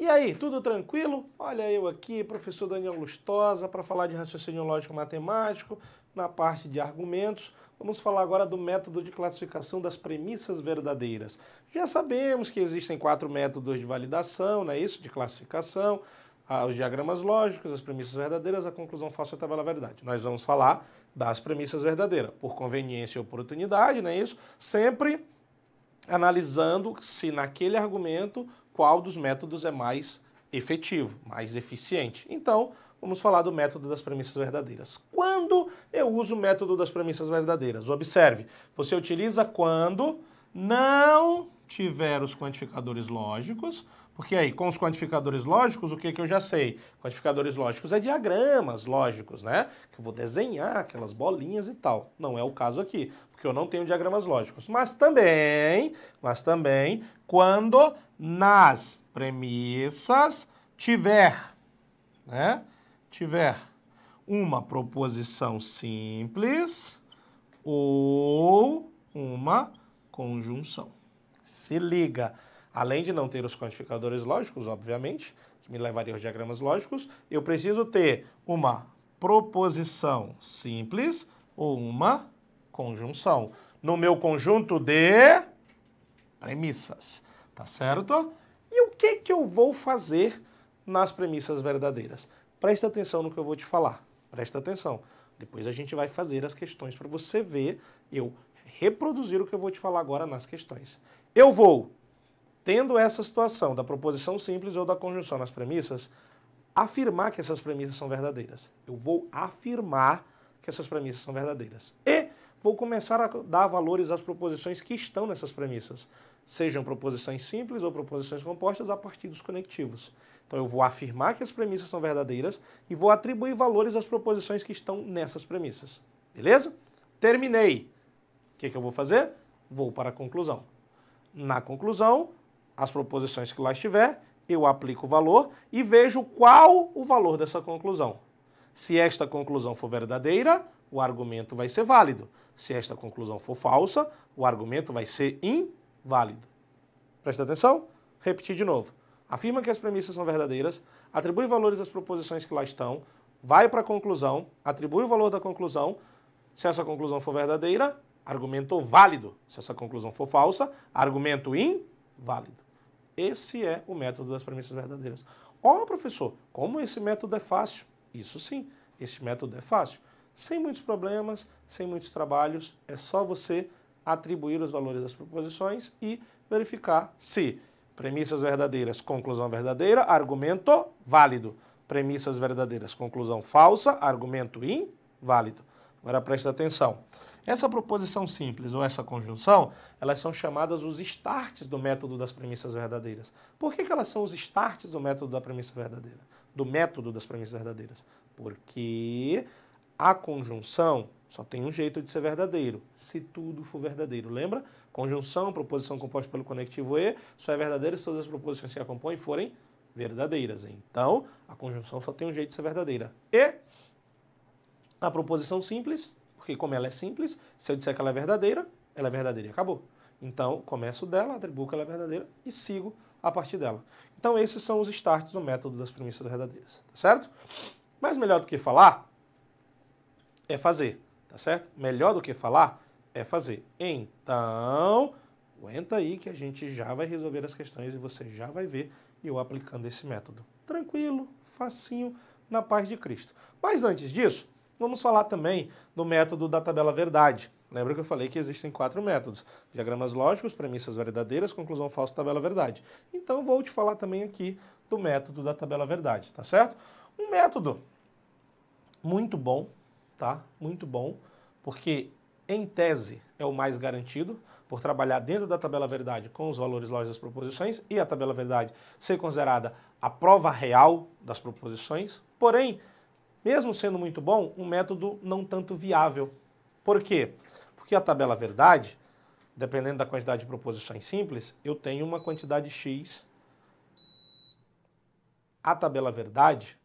E aí, tudo tranquilo? Olha eu aqui, professor Daniel Lustosa, para falar de raciocínio lógico-matemático, na parte de argumentos. Vamos falar agora do método de classificação das premissas verdadeiras. Já sabemos que existem quatro métodos de validação, não é isso? De classificação, os diagramas lógicos, as premissas verdadeiras, a conclusão é falsa e a tabela verdade. Nós vamos falar das premissas verdadeiras, por conveniência e oportunidade, não é isso? Sempre analisando se naquele argumento qual dos métodos é mais efetivo, mais eficiente. Então, vamos falar do método das premissas verdadeiras. Quando eu uso o método das premissas verdadeiras? Observe, você utiliza quando não tiver os quantificadores lógicos, porque aí, com os quantificadores lógicos, o que, que eu já sei? Quantificadores lógicos é diagramas lógicos, né? Que eu vou desenhar aquelas bolinhas e tal. Não é o caso aqui, porque eu não tenho diagramas lógicos. Mas também, mas também, quando nas premissas tiver, né? Tiver uma proposição simples ou uma conjunção. Se liga. Além de não ter os quantificadores lógicos, obviamente, que me levaria aos diagramas lógicos, eu preciso ter uma proposição simples ou uma conjunção. No meu conjunto de premissas, tá certo? E o que, que eu vou fazer nas premissas verdadeiras? Presta atenção no que eu vou te falar, presta atenção. Depois a gente vai fazer as questões para você ver eu reproduzir o que eu vou te falar agora nas questões. Eu vou tendo essa situação da proposição simples ou da conjunção nas premissas, afirmar que essas premissas são verdadeiras. Eu vou afirmar que essas premissas são verdadeiras. E vou começar a dar valores às proposições que estão nessas premissas, sejam proposições simples ou proposições compostas a partir dos conectivos. Então eu vou afirmar que as premissas são verdadeiras e vou atribuir valores às proposições que estão nessas premissas. Beleza? Terminei. O que, que eu vou fazer? Vou para a conclusão. Na conclusão, as proposições que lá estiver, eu aplico o valor e vejo qual o valor dessa conclusão. Se esta conclusão for verdadeira, o argumento vai ser válido. Se esta conclusão for falsa, o argumento vai ser inválido. Presta atenção? Repetir de novo. Afirma que as premissas são verdadeiras, atribui valores às proposições que lá estão, vai para a conclusão, atribui o valor da conclusão. Se essa conclusão for verdadeira, argumento válido. Se essa conclusão for falsa, argumento inválido válido. Esse é o método das premissas verdadeiras. Ó, oh, professor, como esse método é fácil? Isso sim, esse método é fácil. Sem muitos problemas, sem muitos trabalhos, é só você atribuir os valores das proposições e verificar se premissas verdadeiras, conclusão verdadeira, argumento válido. Premissas verdadeiras, conclusão falsa, argumento inválido. Agora preste atenção. Essa proposição simples ou essa conjunção, elas são chamadas os starts do método das premissas verdadeiras. Por que, que elas são os starts do método da premissa verdadeira? Do método das premissas verdadeiras? Porque a conjunção só tem um jeito de ser verdadeiro, se tudo for verdadeiro. Lembra? Conjunção, proposição composta pelo conectivo E, só é verdadeira se todas as proposições que a compõem forem verdadeiras. Então, a conjunção só tem um jeito de ser verdadeira. E a proposição simples porque como ela é simples, se eu disser que ela é verdadeira, ela é verdadeira e acabou. Então, começo dela, atribuo que ela é verdadeira e sigo a partir dela. Então, esses são os starts do método das premissas verdadeiras, tá certo? Mas melhor do que falar é fazer, tá certo? Melhor do que falar é fazer. Então, aguenta aí que a gente já vai resolver as questões e você já vai ver eu aplicando esse método. Tranquilo, facinho, na paz de Cristo. Mas antes disso, Vamos falar também do método da tabela verdade. Lembra que eu falei que existem quatro métodos: diagramas lógicos, premissas verdadeiras, conclusão falsa, tabela verdade. Então vou te falar também aqui do método da tabela verdade, tá certo? Um método muito bom, tá? Muito bom, porque em tese é o mais garantido por trabalhar dentro da tabela verdade com os valores lógicos das proposições e a tabela verdade ser considerada a prova real das proposições. Porém, mesmo sendo muito bom, um método não tanto viável. Por quê? Porque a tabela verdade, dependendo da quantidade de proposições simples, eu tenho uma quantidade x. A tabela verdade,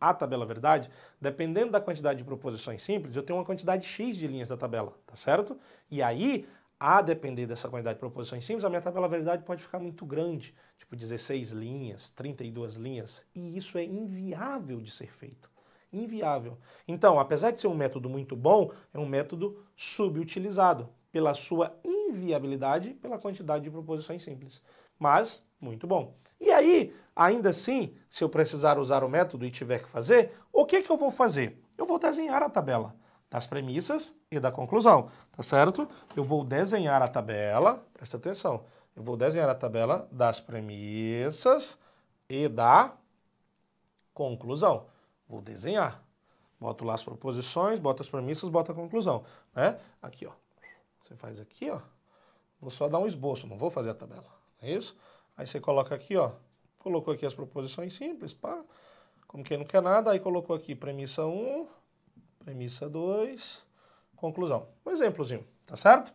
a tabela verdade, dependendo da quantidade de proposições simples, eu tenho uma quantidade x de linhas da tabela, tá certo? E aí a depender dessa quantidade de proposições simples, a minha tabela verdade pode ficar muito grande, tipo 16 linhas, 32 linhas, e isso é inviável de ser feito. Inviável. Então, apesar de ser um método muito bom, é um método subutilizado pela sua inviabilidade, pela quantidade de proposições simples. Mas, muito bom. E aí, ainda assim, se eu precisar usar o método e tiver que fazer, o que, é que eu vou fazer? Eu vou desenhar a tabela das premissas e da conclusão, tá certo? Eu vou desenhar a tabela, presta atenção, eu vou desenhar a tabela das premissas e da conclusão. Vou desenhar. Boto lá as proposições, boto as premissas, boto a conclusão, né? Aqui, ó. Você faz aqui, ó. Vou só dar um esboço, não vou fazer a tabela, é isso? Aí você coloca aqui, ó. Colocou aqui as proposições simples, pá. Como quem não quer nada, aí colocou aqui premissa 1, Premissa 2, conclusão. Um exemplozinho, tá certo?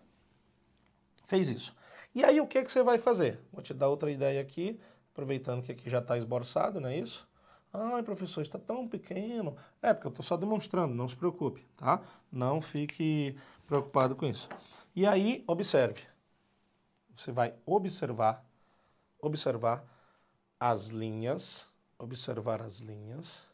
Fez isso. E aí o que, que você vai fazer? Vou te dar outra ideia aqui, aproveitando que aqui já está esboçado, não é isso? Ai, professor, está tão pequeno. É, porque eu estou só demonstrando, não se preocupe, tá? Não fique preocupado com isso. E aí, observe. Você vai observar, observar as linhas, observar as linhas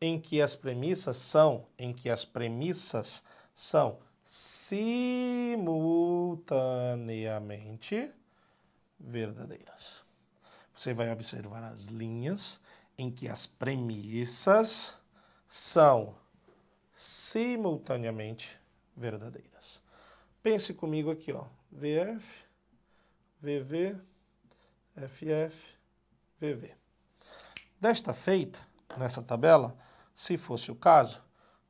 em que as premissas são, em que as premissas são simultaneamente verdadeiras. Você vai observar as linhas em que as premissas são simultaneamente verdadeiras. Pense comigo aqui, ó. VF, VV, FF, VV. Desta feita, nessa tabela, se fosse o caso,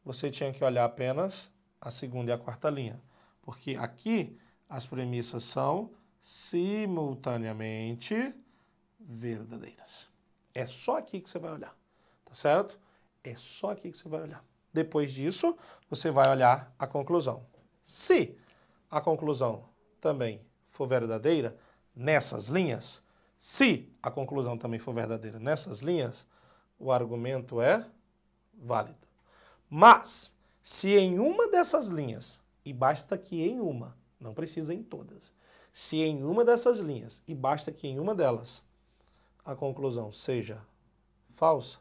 você tinha que olhar apenas a segunda e a quarta linha, porque aqui as premissas são simultaneamente verdadeiras. É só aqui que você vai olhar, tá certo? É só aqui que você vai olhar. Depois disso, você vai olhar a conclusão. Se a conclusão também for verdadeira nessas linhas, se a conclusão também for verdadeira nessas linhas, o argumento é válido. Mas, se em uma dessas linhas, e basta que em uma, não precisa em todas, se em uma dessas linhas, e basta que em uma delas, a conclusão seja falsa,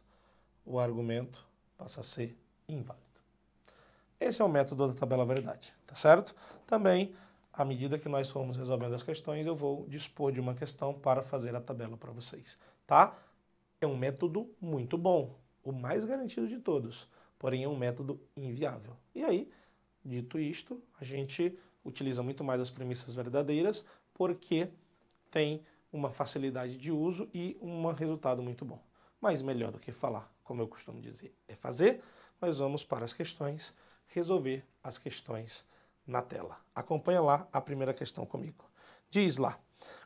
o argumento passa a ser inválido. Esse é o método da tabela verdade, tá certo? Também, à medida que nós formos resolvendo as questões, eu vou dispor de uma questão para fazer a tabela para vocês, tá? É um método muito bom, o mais garantido de todos, porém é um método inviável. E aí, dito isto, a gente utiliza muito mais as premissas verdadeiras porque tem uma facilidade de uso e um resultado muito bom. Mas melhor do que falar, como eu costumo dizer, é fazer, mas vamos para as questões, resolver as questões na tela. Acompanha lá a primeira questão comigo. Diz lá: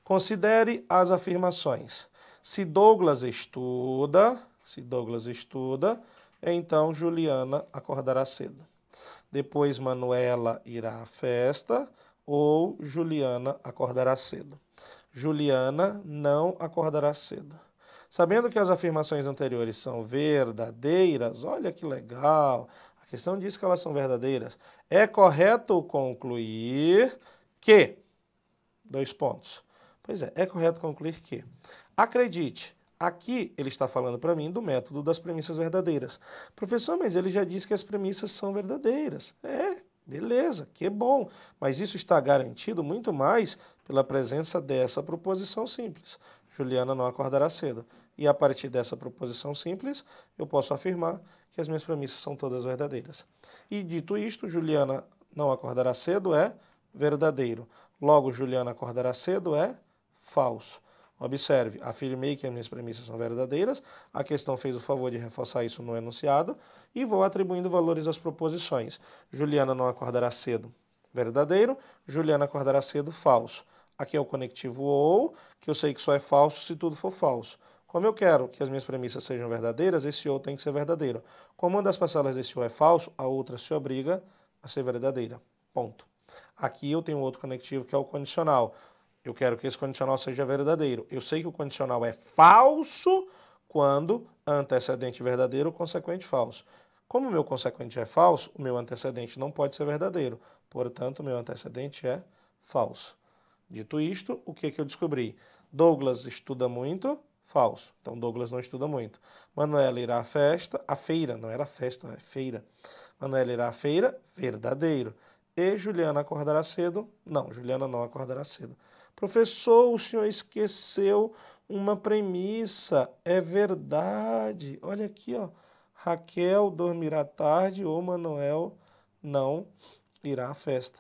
considere as afirmações. Se Douglas estuda, se Douglas estuda, então Juliana acordará cedo. Depois Manuela irá à festa ou Juliana acordará cedo. Juliana não acordará cedo. Sabendo que as afirmações anteriores são verdadeiras, olha que legal, a questão diz que elas são verdadeiras. É correto concluir que. Dois pontos. Pois é, é correto concluir que Acredite, aqui ele está falando para mim do método das premissas verdadeiras. Professor, mas ele já disse que as premissas são verdadeiras. É, beleza, que bom. Mas isso está garantido muito mais pela presença dessa proposição simples. Juliana não acordará cedo. E a partir dessa proposição simples, eu posso afirmar que as minhas premissas são todas verdadeiras. E dito isto, Juliana não acordará cedo é verdadeiro. Logo, Juliana acordará cedo é falso. Observe, afirmei que as minhas premissas são verdadeiras, a questão fez o favor de reforçar isso no enunciado e vou atribuindo valores às proposições. Juliana não acordará cedo, verdadeiro. Juliana acordará cedo, falso. Aqui é o conectivo ou, que eu sei que só é falso se tudo for falso. Como eu quero que as minhas premissas sejam verdadeiras, esse ou tem que ser verdadeiro. Como uma das parcelas desse ou é falso, a outra se obriga a ser verdadeira. Ponto. Aqui eu tenho outro conectivo que é o condicional. Eu quero que esse condicional seja verdadeiro. Eu sei que o condicional é falso quando antecedente verdadeiro, consequente falso. Como o meu consequente é falso, o meu antecedente não pode ser verdadeiro. Portanto, o meu antecedente é falso. Dito isto, o que, que eu descobri? Douglas estuda muito, falso. Então Douglas não estuda muito. Manuela irá à festa, à feira, não era festa, é feira. Manuela irá à feira, verdadeiro. E Juliana acordará cedo? Não, Juliana não acordará cedo. Professor, o senhor esqueceu uma premissa. É verdade. Olha aqui, ó. Raquel dormirá tarde ou Manuel não irá à festa.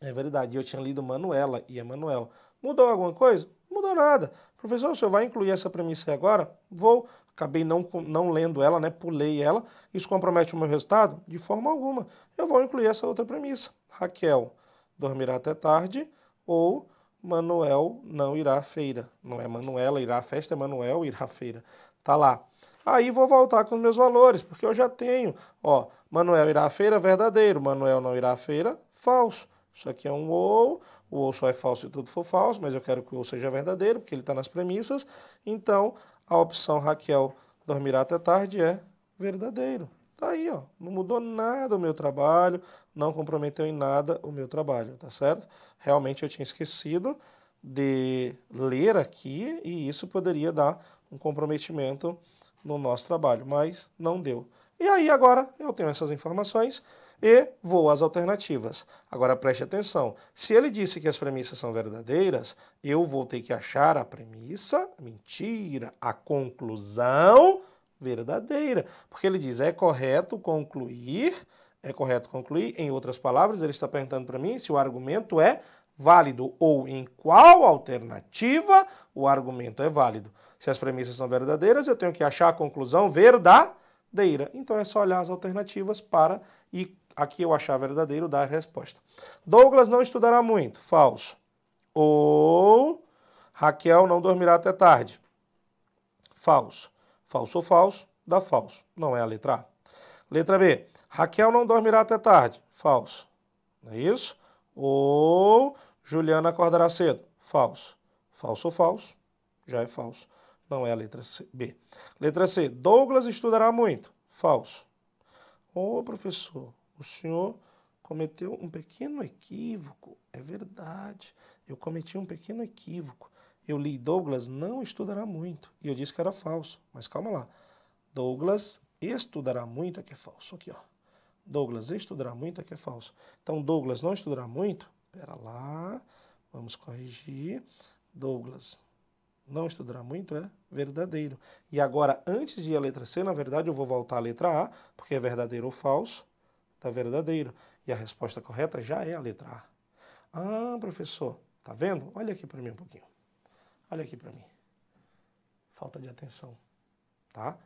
É verdade. Eu tinha lido Manuela e é Manuel. Mudou alguma coisa? Mudou nada. Professor, o senhor vai incluir essa premissa aí agora? Vou. Acabei não, não lendo ela, né? Pulei ela. Isso compromete o meu resultado? De forma alguma. Eu vou incluir essa outra premissa. Raquel dormirá até tarde ou Manuel não irá à feira. Não é Manuela irá à festa, é Manuel irá à feira. Tá lá. Aí vou voltar com os meus valores, porque eu já tenho. Ó, Manuel irá à feira, verdadeiro. Manuel não irá à feira, falso. Isso aqui é um ou. O ou só é falso se tudo for falso, mas eu quero que o ou seja verdadeiro, porque ele está nas premissas. Então, a opção Raquel dormirá até tarde é verdadeiro. Tá aí, ó. Não mudou nada o meu trabalho, não comprometeu em nada o meu trabalho, tá certo? Realmente eu tinha esquecido de ler aqui e isso poderia dar um comprometimento no nosso trabalho, mas não deu. E aí agora eu tenho essas informações e vou às alternativas. Agora preste atenção: se ele disse que as premissas são verdadeiras, eu vou ter que achar a premissa, mentira, a conclusão verdadeira. Porque ele diz: é correto concluir, é correto concluir. Em outras palavras, ele está perguntando para mim se o argumento é válido ou em qual alternativa o argumento é válido. Se as premissas são verdadeiras, eu tenho que achar a conclusão verdadeira. Então é só olhar as alternativas para e aqui eu achar verdadeiro dar a resposta. Douglas não estudará muito. Falso. Ou Raquel não dormirá até tarde. Falso. Falso ou falso, dá falso. Não é a letra A. Letra B. Raquel não dormirá até tarde. Falso. Não é isso? Ou Juliana acordará cedo. Falso. Falso ou falso? Já é falso. Não é a letra C, B. Letra C. Douglas estudará muito. Falso. Ô, professor, o senhor cometeu um pequeno equívoco. É verdade. Eu cometi um pequeno equívoco. Eu li Douglas não estudará muito. E eu disse que era falso. Mas calma lá. Douglas estudará muito é que é falso. Aqui, ó. Douglas estudará muito é que é falso. Então, Douglas não estudará muito? Pera lá. Vamos corrigir. Douglas não estudará muito é verdadeiro. E agora, antes de ir à letra C, na verdade, eu vou voltar à letra A, porque é verdadeiro ou falso, está verdadeiro. E a resposta correta já é a letra A. Ah, professor, tá vendo? Olha aqui para mim um pouquinho. Olha aqui para mim. Falta de atenção, tá?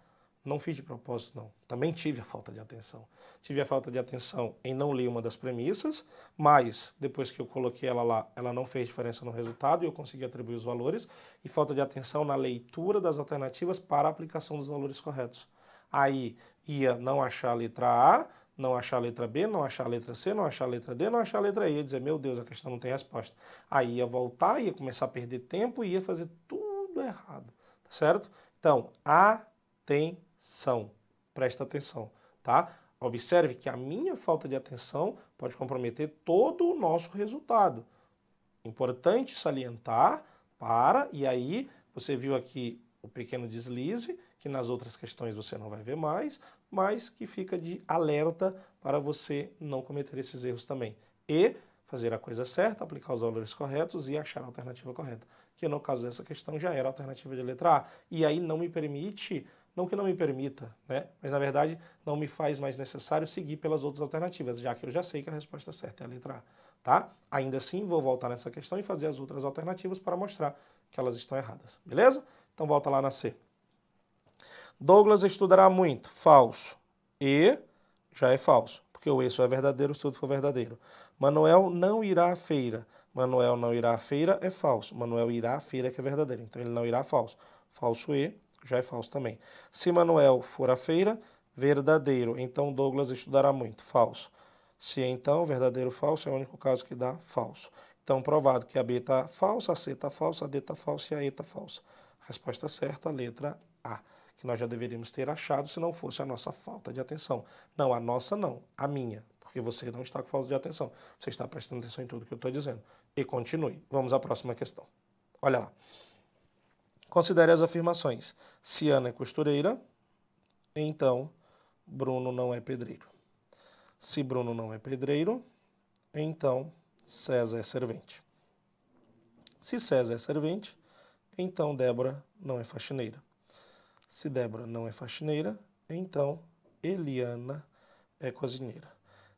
Não fiz de propósito, não. Também tive a falta de atenção. Tive a falta de atenção em não ler uma das premissas, mas depois que eu coloquei ela lá, ela não fez diferença no resultado e eu consegui atribuir os valores. E falta de atenção na leitura das alternativas para a aplicação dos valores corretos. Aí ia não achar a letra A, não achar a letra B, não achar a letra C, não achar a letra D, não achar a letra E, dizer, meu Deus, a questão não tem resposta. Aí ia voltar, ia começar a perder tempo e ia fazer tudo errado, tá certo? Então, atenção, presta atenção, tá? Observe que a minha falta de atenção pode comprometer todo o nosso resultado. Importante salientar, para, e aí você viu aqui o pequeno deslize, que nas outras questões você não vai ver mais, mas que fica de alerta para você não cometer esses erros também. E fazer a coisa certa, aplicar os valores corretos e achar a alternativa correta. Que no caso dessa questão já era a alternativa de letra A. E aí não me permite, não que não me permita, né? Mas na verdade não me faz mais necessário seguir pelas outras alternativas, já que eu já sei que a resposta certa é a letra A, tá? Ainda assim vou voltar nessa questão e fazer as outras alternativas para mostrar que elas estão erradas, beleza? Então volta lá na C. Douglas estudará muito. Falso. E já é falso, porque o isso é verdadeiro, o estudo foi verdadeiro. Manuel não irá à feira. Manuel não irá à feira é falso. Manuel irá à feira que é verdadeiro. Então ele não irá falso. Falso e já é falso também. Se Manuel for à feira, verdadeiro. Então Douglas estudará muito. Falso. Se então verdadeiro falso é o único caso que dá falso. Então provado que a B está falsa, a C está falsa, a D está falsa e a E está falsa. Resposta certa, letra A que nós já deveríamos ter achado se não fosse a nossa falta de atenção. Não, a nossa não, a minha, porque você não está com falta de atenção. Você está prestando atenção em tudo que eu estou dizendo. E continue. Vamos à próxima questão. Olha lá. Considere as afirmações. Se Ana é costureira, então Bruno não é pedreiro. Se Bruno não é pedreiro, então César é servente. Se César é servente, então Débora não é faxineira. Se Débora não é faxineira, então Eliana é cozinheira.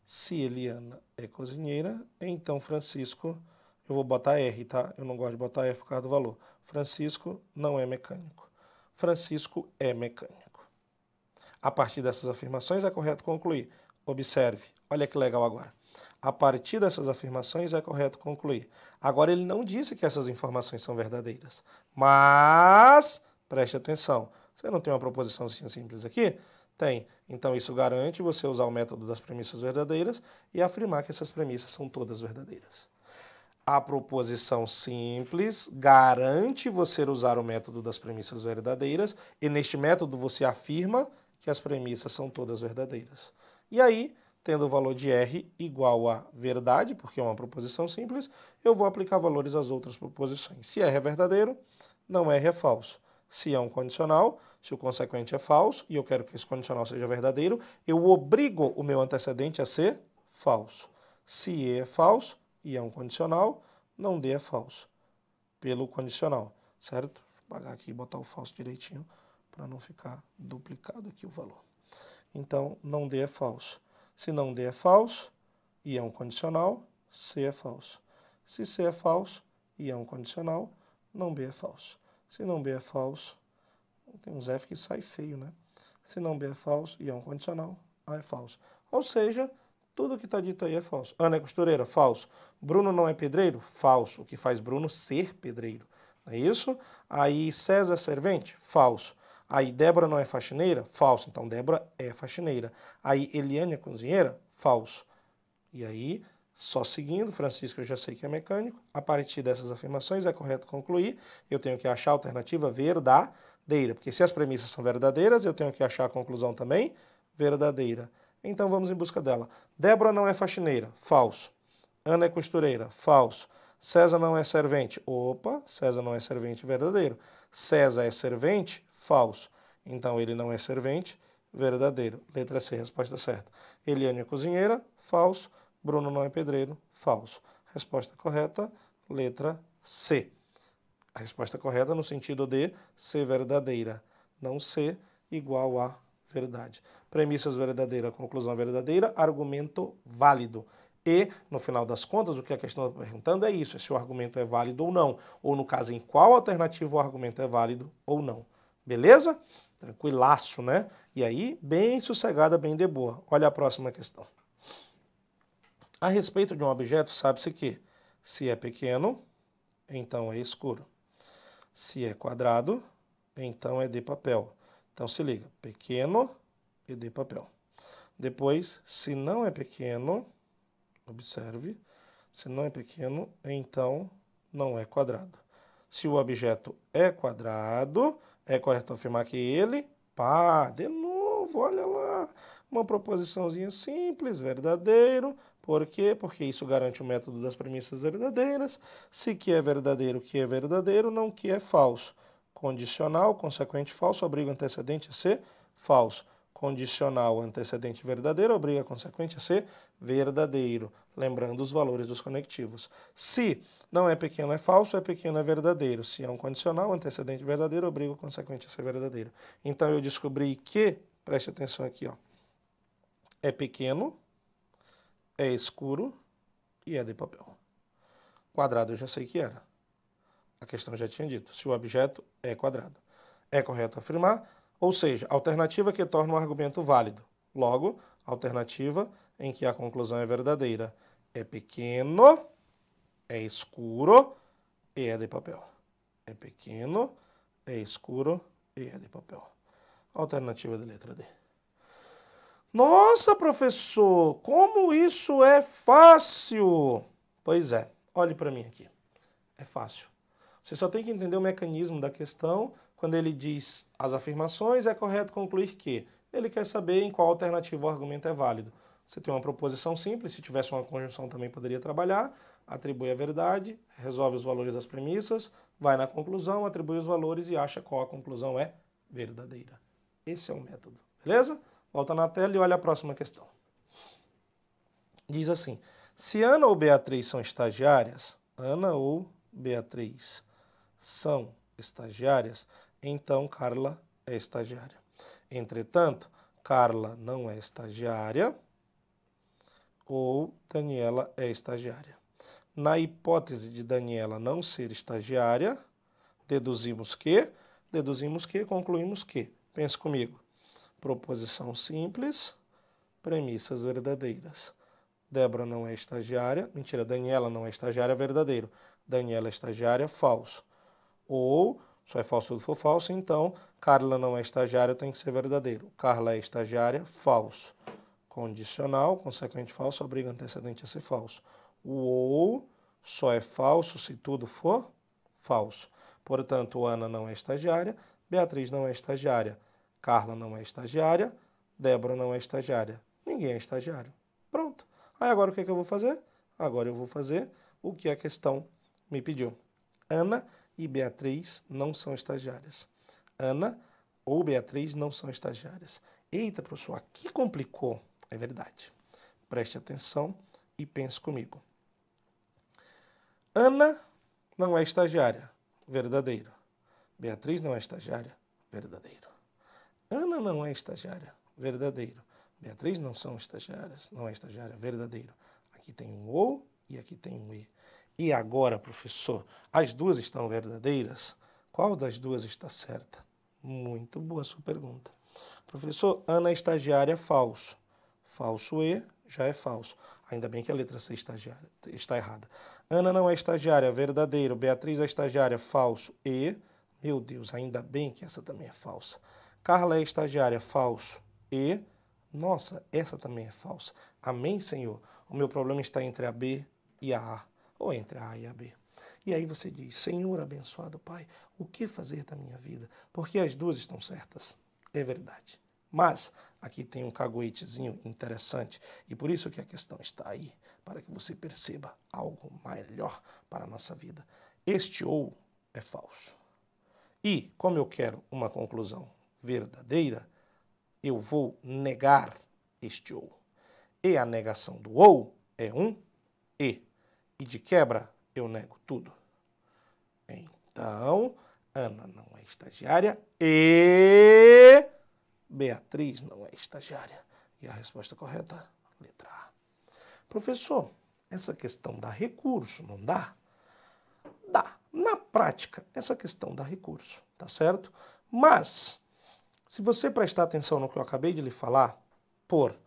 Se Eliana é cozinheira, então Francisco, eu vou botar R, tá? Eu não gosto de botar R por causa do valor. Francisco não é mecânico. Francisco é mecânico. A partir dessas afirmações é correto concluir. Observe, olha que legal agora. A partir dessas afirmações é correto concluir. Agora ele não disse que essas informações são verdadeiras, mas preste atenção. Você não tem uma proposição assim simples aqui? Tem. Então isso garante você usar o método das premissas verdadeiras e afirmar que essas premissas são todas verdadeiras. A proposição simples garante você usar o método das premissas verdadeiras e neste método você afirma que as premissas são todas verdadeiras. E aí, tendo o valor de R igual a verdade, porque é uma proposição simples, eu vou aplicar valores às outras proposições. Se R é verdadeiro, não R é falso se é um condicional, se o consequente é falso e eu quero que esse condicional seja verdadeiro, eu obrigo o meu antecedente a ser falso. Se E é falso e é um condicional, não D é falso pelo condicional, certo? Vou apagar aqui e botar o falso direitinho para não ficar duplicado aqui o valor. Então, não D é falso. Se não D é falso e é um condicional, C é falso. Se C é falso e é um condicional, não B é falso. Se não B é falso, tem uns F que sai feio, né? Se não B é falso e é um condicional, A é falso. Ou seja, tudo que está dito aí é falso. Ana é costureira? Falso. Bruno não é pedreiro? Falso. O que faz Bruno ser pedreiro. Não é isso? Aí César é servente? Falso. Aí Débora não é faxineira? Falso. Então Débora é faxineira. Aí Eliane é cozinheira? Falso. E aí só seguindo, Francisco, eu já sei que é mecânico. A partir dessas afirmações é correto concluir. Eu tenho que achar a alternativa verdadeira, porque se as premissas são verdadeiras, eu tenho que achar a conclusão também verdadeira. Então vamos em busca dela. Débora não é faxineira. Falso. Ana é costureira. Falso. César não é servente. Opa, César não é servente verdadeiro. César é servente? Falso. Então ele não é servente verdadeiro. Letra C, resposta certa. Eliane é cozinheira? Falso. Bruno não é pedreiro, falso. Resposta correta, letra C. A resposta correta no sentido de ser verdadeira, não ser igual a verdade. Premissas verdadeira, conclusão verdadeira, argumento válido. E, no final das contas, o que a questão está perguntando é isso: é se o argumento é válido ou não. Ou, no caso, em qual alternativa o argumento é válido ou não. Beleza? Tranquilaço, né? E aí, bem sossegada, bem de boa. Olha a próxima questão. A respeito de um objeto, sabe-se que, se é pequeno, então é escuro. Se é quadrado, então é de papel. Então se liga, pequeno e de papel. Depois, se não é pequeno, observe, se não é pequeno, então não é quadrado. Se o objeto é quadrado, é correto afirmar que ele, pá, de novo, olha lá, uma proposiçãozinha simples, verdadeiro, por quê? Porque isso garante o método das premissas verdadeiras. Se que é verdadeiro, que é verdadeiro, não que é falso. Condicional, consequente falso, obriga o antecedente a ser falso. Condicional, antecedente verdadeiro, obriga a consequente a ser verdadeiro. Lembrando os valores dos conectivos. Se não é pequeno é falso, é pequeno é verdadeiro. Se é um condicional, antecedente verdadeiro, obriga o consequente a ser verdadeiro. Então eu descobri que, preste atenção aqui, ó, é pequeno é escuro e é de papel. Quadrado eu já sei que era. A questão já tinha dito. Se o objeto é quadrado. É correto afirmar, ou seja, alternativa que torna o um argumento válido. Logo, alternativa em que a conclusão é verdadeira. É pequeno, é escuro e é de papel. É pequeno, é escuro e é de papel. Alternativa de letra D. Nossa, professor, como isso é fácil! Pois é, olhe para mim aqui. É fácil. Você só tem que entender o mecanismo da questão. Quando ele diz as afirmações, é correto concluir que ele quer saber em qual alternativa o argumento é válido. Você tem uma proposição simples, se tivesse uma conjunção também poderia trabalhar, atribui a verdade, resolve os valores das premissas, vai na conclusão, atribui os valores e acha qual a conclusão é verdadeira. Esse é o método, beleza? Volta na tela e olha a próxima questão. Diz assim: se Ana ou Beatriz são estagiárias, Ana ou Beatriz são estagiárias, então Carla é estagiária. Entretanto, Carla não é estagiária ou Daniela é estagiária. Na hipótese de Daniela não ser estagiária, deduzimos que, deduzimos que, concluímos que. Pense comigo. Proposição simples, premissas verdadeiras. Débora não é estagiária, mentira, Daniela não é estagiária, verdadeiro. Daniela é estagiária, falso. Ou, só é falso tudo for falso, então Carla não é estagiária, tem que ser verdadeiro. Carla é estagiária, falso. Condicional, consequente falso, obriga antecedente a ser falso. O ou só é falso se tudo for falso. Portanto, Ana não é estagiária, Beatriz não é estagiária. Carla não é estagiária, Débora não é estagiária. Ninguém é estagiário. Pronto. Aí agora o que, é que eu vou fazer? Agora eu vou fazer o que a questão me pediu. Ana e Beatriz não são estagiárias. Ana ou Beatriz não são estagiárias. Eita, professor, aqui complicou. É verdade. Preste atenção e pense comigo. Ana não é estagiária. Verdadeiro. Beatriz não é estagiária. Verdadeiro. Ana não é estagiária, verdadeiro. Beatriz não são estagiárias, não é estagiária, verdadeiro. Aqui tem um ou e aqui tem um e. E agora, professor, as duas estão verdadeiras? Qual das duas está certa? Muito boa sua pergunta. Professor, Ana é estagiária, falso. Falso e já é falso. Ainda bem que a letra C estagiária está errada. Ana não é estagiária, verdadeiro. Beatriz é estagiária, falso e. Meu Deus, ainda bem que essa também é falsa. Carla é estagiária, falso. E, nossa, essa também é falsa. Amém, Senhor? O meu problema está entre a B e a A, ou entre a A e a B. E aí você diz: Senhor abençoado Pai, o que fazer da minha vida? Porque as duas estão certas. É verdade. Mas aqui tem um cagoetezinho interessante e por isso que a questão está aí, para que você perceba algo melhor para a nossa vida. Este ou é falso. E como eu quero uma conclusão verdadeira, eu vou negar este ou. E a negação do ou é um e. E de quebra eu nego tudo. Então, Ana não é estagiária e Beatriz não é estagiária. E a resposta correta, letra A. Professor, essa questão dá recurso, não dá? Dá. Na prática, essa questão dá recurso, tá certo? Mas se você prestar atenção no que eu acabei de lhe falar, por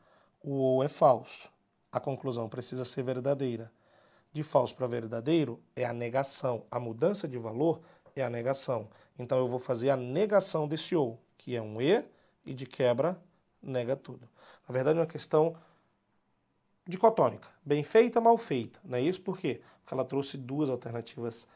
o ou é falso, a conclusão precisa ser verdadeira. De falso para verdadeiro é a negação. A mudança de valor é a negação. Então eu vou fazer a negação desse ou, que é um e, e de quebra nega tudo. Na verdade, é uma questão dicotônica. Bem feita, mal feita. Não é isso? Por quê? Porque ela trouxe duas alternativas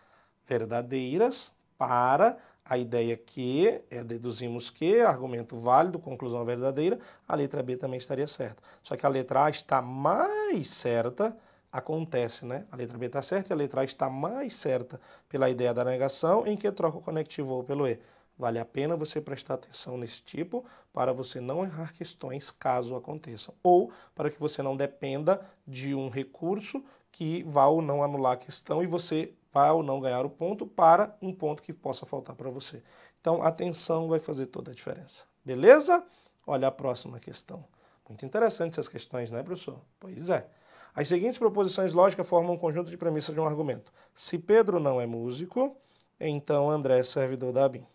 verdadeiras para a ideia que é deduzimos que, argumento válido, conclusão verdadeira, a letra B também estaria certa. Só que a letra A está mais certa, acontece, né? A letra B está certa e a letra A está mais certa pela ideia da negação em que troca o conectivo ou pelo E. Vale a pena você prestar atenção nesse tipo para você não errar questões caso aconteçam, ou para que você não dependa de um recurso que vá ou não anular a questão e você vá ou não ganhar o ponto para um ponto que possa faltar para você. Então, atenção vai fazer toda a diferença. Beleza? Olha a próxima questão. Muito interessante essas questões, né, professor? Pois é. As seguintes proposições lógicas formam um conjunto de premissas de um argumento. Se Pedro não é músico, então André é servidor da BIM.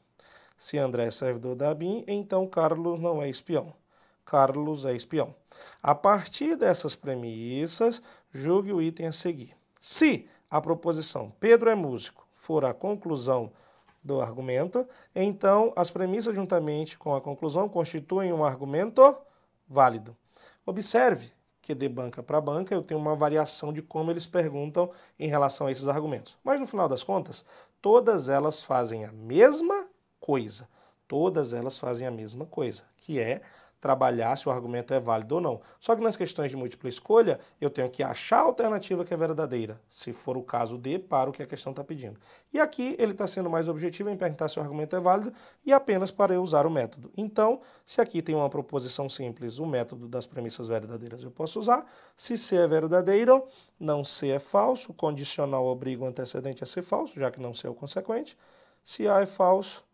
Se André é servidor da BIM, então Carlos não é espião. Carlos é espião. A partir dessas premissas, julgue o item a seguir. Se a proposição Pedro é músico for a conclusão do argumento, então as premissas juntamente com a conclusão constituem um argumento válido. Observe que de banca para banca eu tenho uma variação de como eles perguntam em relação a esses argumentos. Mas no final das contas, todas elas fazem a mesma coisa. Todas elas fazem a mesma coisa, que é trabalhar se o argumento é válido ou não. Só que nas questões de múltipla escolha, eu tenho que achar a alternativa que é verdadeira, se for o caso de, para o que a questão está pedindo. E aqui ele está sendo mais objetivo em perguntar se o argumento é válido e apenas para eu usar o método. Então, se aqui tem uma proposição simples, o método das premissas verdadeiras eu posso usar. Se C é verdadeiro, não C é falso, condicional obriga o antecedente a ser falso, já que não C é o consequente. Se A é falso,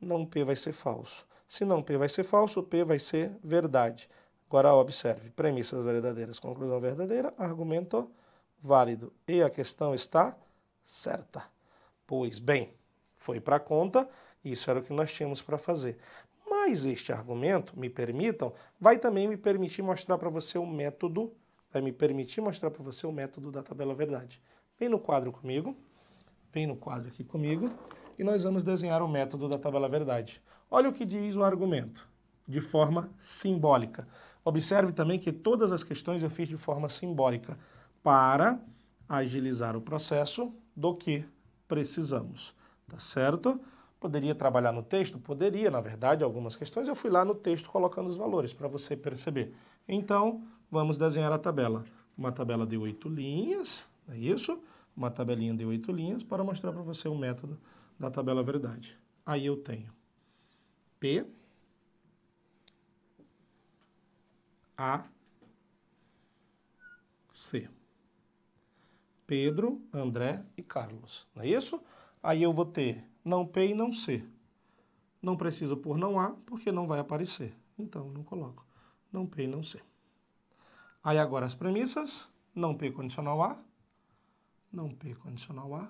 não P vai ser falso. Senão, P vai ser falso, P vai ser verdade. Agora observe, premissas verdadeiras, conclusão verdadeira, argumento válido. E a questão está certa. Pois bem, foi para conta, isso era o que nós tínhamos para fazer. Mas este argumento, me permitam, vai também me permitir mostrar para você o método, vai me permitir mostrar para você o método da tabela verdade. Vem no quadro comigo, vem no quadro aqui comigo e nós vamos desenhar o método da tabela verdade. Olha o que diz o argumento, de forma simbólica. Observe também que todas as questões eu fiz de forma simbólica, para agilizar o processo do que precisamos, tá certo? Poderia trabalhar no texto? Poderia, na verdade, algumas questões eu fui lá no texto colocando os valores para você perceber. Então, vamos desenhar a tabela. Uma tabela de oito linhas, é isso? Uma tabelinha de oito linhas para mostrar para você o método da tabela verdade. Aí eu tenho P A C. Pedro, André e Carlos. Não é isso? Aí eu vou ter não P e não C. Não preciso por não A, porque não vai aparecer. Então, não coloco. Não P e não C. Aí agora as premissas. Não P condicional A. Não P condicional A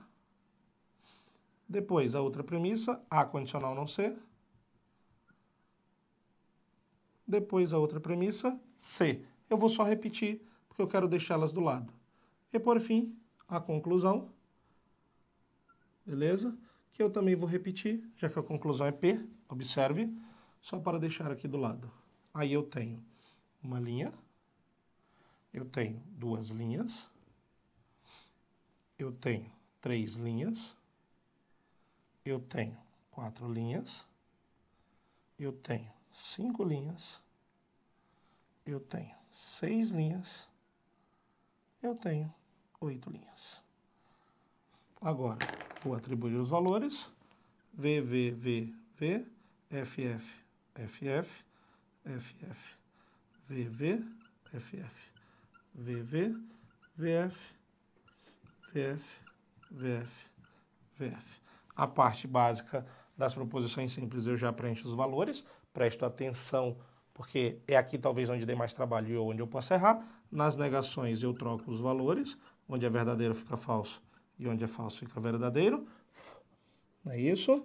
depois, a outra premissa, A condicional não ser. Depois, a outra premissa, C. Eu vou só repetir, porque eu quero deixá-las do lado. E, por fim, a conclusão, beleza? Que eu também vou repetir, já que a conclusão é P, observe, só para deixar aqui do lado. Aí eu tenho uma linha, eu tenho duas linhas, eu tenho três linhas, eu tenho quatro linhas, eu tenho cinco linhas, eu tenho seis linhas, eu tenho oito linhas. Agora, vou atribuir os valores, V, V, V, V, F, F, F, F, F, F, V, V, F, F, V, V, V, F, V, F, V, F, V, F a parte básica das proposições simples eu já preencho os valores, presto atenção porque é aqui talvez onde dê mais trabalho e onde eu posso errar. Nas negações eu troco os valores, onde é verdadeiro fica falso e onde é falso fica verdadeiro. É isso.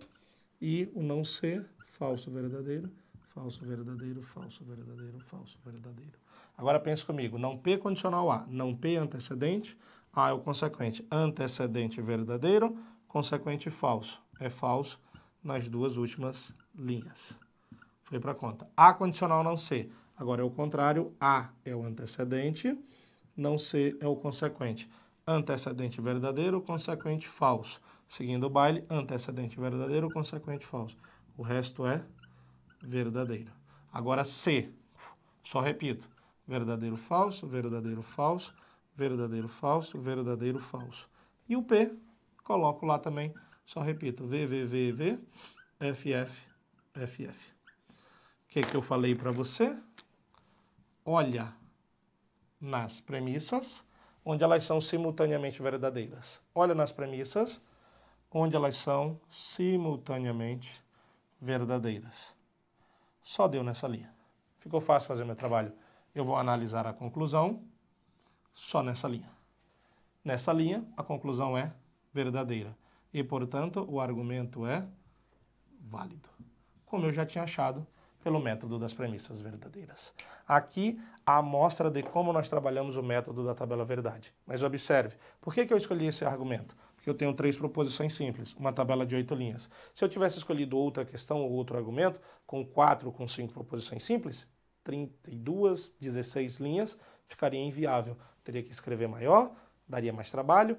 E o não ser, falso, verdadeiro, falso, verdadeiro, falso, verdadeiro, falso, verdadeiro. Agora pense comigo, não P condicional A, não P antecedente, A é o consequente, antecedente verdadeiro, consequente falso. É falso nas duas últimas linhas. Foi para conta. A condicional não ser. Agora é o contrário. A é o antecedente, não ser é o consequente. Antecedente verdadeiro, consequente falso. Seguindo o baile, antecedente verdadeiro, consequente falso. O resto é verdadeiro. Agora C. Só repito. Verdadeiro, falso, verdadeiro, falso, verdadeiro, falso, verdadeiro, falso. E o P coloco lá também, só repito, VVVV, FF, FF. O que, que eu falei para você? Olha nas premissas, onde elas são simultaneamente verdadeiras. Olha nas premissas, onde elas são simultaneamente verdadeiras. Só deu nessa linha. Ficou fácil fazer meu trabalho. Eu vou analisar a conclusão só nessa linha. Nessa linha, a conclusão é verdadeira. E, portanto, o argumento é válido, como eu já tinha achado pelo método das premissas verdadeiras. Aqui a amostra de como nós trabalhamos o método da tabela verdade. Mas observe, por que, eu escolhi esse argumento? Porque eu tenho três proposições simples, uma tabela de oito linhas. Se eu tivesse escolhido outra questão ou outro argumento, com quatro, com cinco proposições simples, 32, 16 linhas, ficaria inviável. Teria que escrever maior, daria mais trabalho,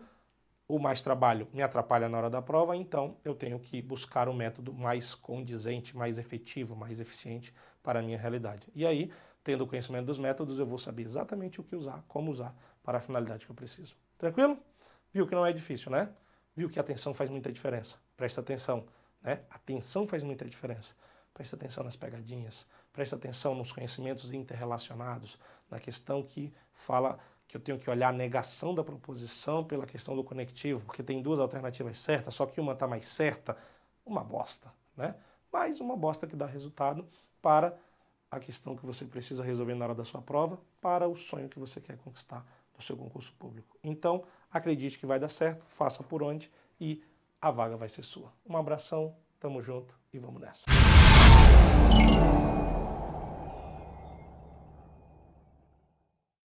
o mais trabalho me atrapalha na hora da prova, então eu tenho que buscar um método mais condizente, mais efetivo, mais eficiente para a minha realidade. E aí, tendo conhecimento dos métodos, eu vou saber exatamente o que usar, como usar para a finalidade que eu preciso. Tranquilo? Viu que não é difícil, né? Viu que a atenção faz muita diferença. Presta atenção, né? Atenção faz muita diferença. Presta atenção nas pegadinhas, presta atenção nos conhecimentos interrelacionados, na questão que fala que eu tenho que olhar a negação da proposição pela questão do conectivo, porque tem duas alternativas certas, só que uma está mais certa, uma bosta, né? Mas uma bosta que dá resultado para a questão que você precisa resolver na hora da sua prova, para o sonho que você quer conquistar no seu concurso público. Então, acredite que vai dar certo, faça por onde e a vaga vai ser sua. Um abração, tamo junto e vamos nessa.